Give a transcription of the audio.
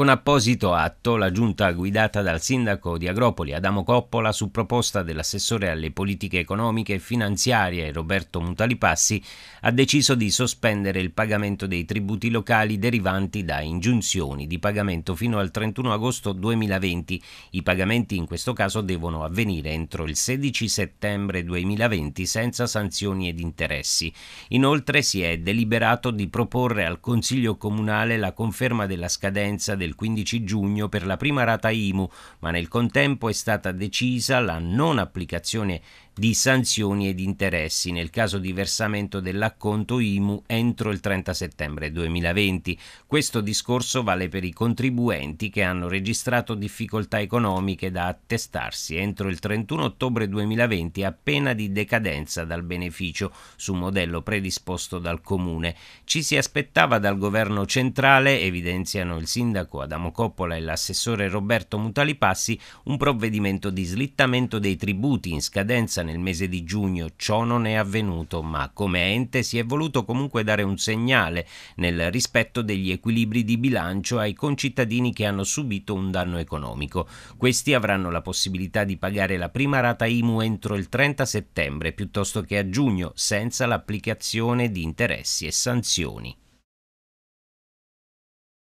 Con apposito atto, la giunta guidata dal sindaco di Agropoli Adamo Coppola, su proposta dell'assessore alle politiche economiche e finanziarie Roberto Mutalipassi, ha deciso di sospendere il pagamento dei tributi locali derivanti da ingiunzioni di pagamento fino al 31 agosto 2020. I pagamenti in questo caso devono avvenire entro il 16 settembre 2020 senza sanzioni ed interessi. Inoltre si è deliberato di proporre al Consiglio Comunale la conferma della scadenza del il 15 giugno per la prima rata IMU, ma nel contempo è stata decisa la non applicazione di sanzioni ed interessi nel caso di versamento dell'acconto IMU entro il 30 settembre 2020. Questo discorso vale per i contribuenti che hanno registrato difficoltà economiche da attestarsi entro il 31 ottobre 2020 appena di decadenza dal beneficio su modello predisposto dal comune. Ci si aspettava dal governo centrale, evidenziano il sindaco Adamo Coppola e l'assessore Roberto Mutalipassi, un provvedimento di slittamento dei tributi in scadenza nel mese di giugno ciò non è avvenuto, ma come ente si è voluto comunque dare un segnale nel rispetto degli equilibri di bilancio ai concittadini che hanno subito un danno economico. Questi avranno la possibilità di pagare la prima rata IMU entro il 30 settembre piuttosto che a giugno senza l'applicazione di interessi e sanzioni.